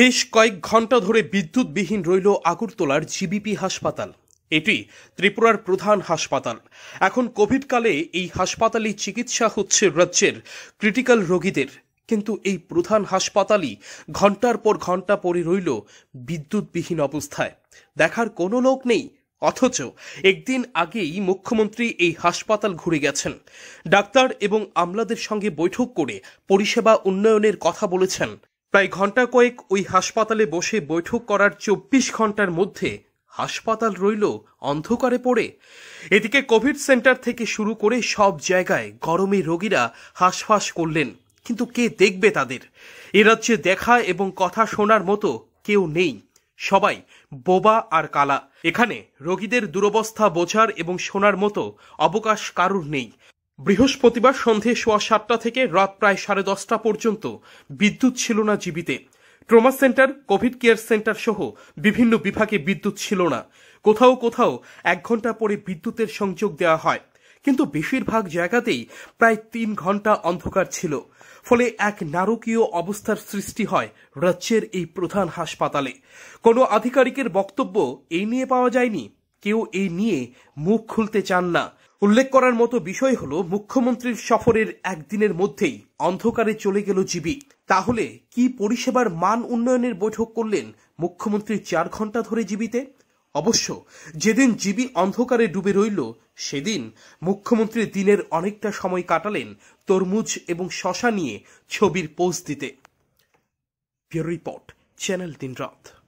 বেশ কয়েক ঘন্টা ধরে বিদ্যুৎবিহীন রইল আগরতলার জিবিপি হাসপাতাল এটি ত্রিপুরার প্রধান হাসপাতাল এখন কোভিডকালে এই হাসপাতালে চিকিৎসা হচ্ছে রাজ্যের ক্রিটিক্যাল রোগীদের কিন্তু এই প্রধান হাসপাতালই ঘন্টার পর ঘন্টা পরে রইল বিদ্যুৎবিহীন অবস্থায় দেখার কোনো লোক নেই অথচ একদিন আগেই মুখ্যমন্ত্রী এই হাসপাতাল ঘুরে গেছেন ডাক্তার এবং আমলাদের সঙ্গে বৈঠক করে পরিষেবা উন্নয়নের কথা বলেছেন প্রায় ঘন্টা কয়েক ওই হাসপাতালে বসে বৈঠক করার চব্বিশ ঘন্টার মধ্যে হাসপাতাল রইল অন্ধকারে পড়ে এদিকে কোভিড সেন্টার থেকে শুরু করে সব জায়গায় গরমে রোগীরা হাঁসফাঁস করলেন কিন্তু কে দেখবে তাদের এ রাজ্যে দেখা এবং কথা শোনার মতো কেউ নেই সবাই বোবা আর কালা এখানে রোগীদের দুরবস্থা বোঝার এবং শোনার মতো অবকাশ কারুর নেই বৃহস্পতিবার সন্ধে সোয়া সাতটা থেকে রাত প্রায় সাড়ে দশটা পর্যন্ত বিদ্যুৎ ছিল না জীবিতে trauma centre covid care centre সহ বিভিন্ন বিভাগে বিদ্যুৎ ছিল না কোথাও কোথাও এক ঘন্টা পরে বিদ্যুতের সংযোগ দেওয়া হয় কিন্তু বেশিরভাগ জায়গাতেই প্রায় তিন ঘন্টা অন্ধকার ছিল ফলে এক নারকীয় অবস্থার সৃষ্টি হয় রাজ্যের এই প্রধান হাসপাতালে কোনো আধিকারিকের বক্তব্য এই নিয়ে পাওয়া যায়নি কেউ এই নিয়ে মুখ খুলতে চান না উল্লেখ করার মতো বিষয় হলো মুখ্যমন্ত্রীর সফরের একদিনের মধ্যেই অন্ধকারে চলে গেল জিবি তাহলে কি পরিষেবার মান উন্নয়নের বৈঠক করলেন মুখ্যমন্ত্রী চার ঘন্টা ধরে জিবিতে অবশ্য যেদিন জিবি অন্ধকারে ডুবে রইল সেদিন মুখ্যমন্ত্রী দিনের অনেকটা সময় কাটালেন তরমুজ এবং শশা নিয়ে ছবির পোস্ট দিতে রিপোর্ট চ্যানেল দিন